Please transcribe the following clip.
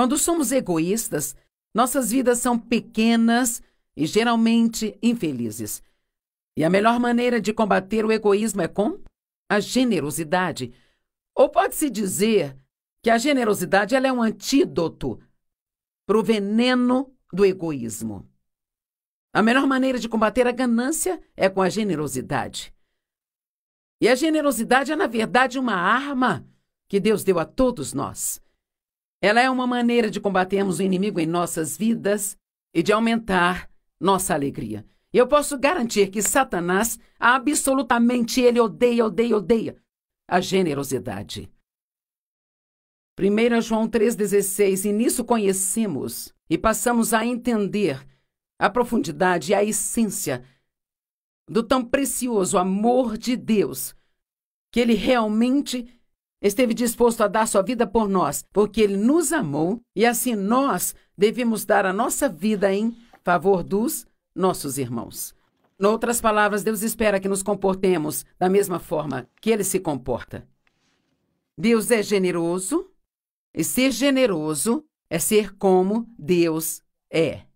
Quando somos egoístas, nossas vidas são pequenas e geralmente infelizes. E a melhor maneira de combater o egoísmo é com a generosidade. Ou pode-se dizer que a generosidade ela é um antídoto para o veneno do egoísmo. A melhor maneira de combater a ganância é com a generosidade. E a generosidade é, na verdade, uma arma que Deus deu a todos nós. Ela é uma maneira de combatermos o inimigo em nossas vidas e de aumentar nossa alegria. E eu posso garantir que Satanás absolutamente ele odeia, odeia, odeia a generosidade. 1 João 3,16 E nisso conhecemos e passamos a entender a profundidade e a essência do tão precioso amor de Deus, que ele realmente esteve disposto a dar sua vida por nós, porque ele nos amou e assim nós devemos dar a nossa vida em favor dos nossos irmãos. Em outras palavras, Deus espera que nos comportemos da mesma forma que ele se comporta. Deus é generoso, e ser generoso é ser como Deus é.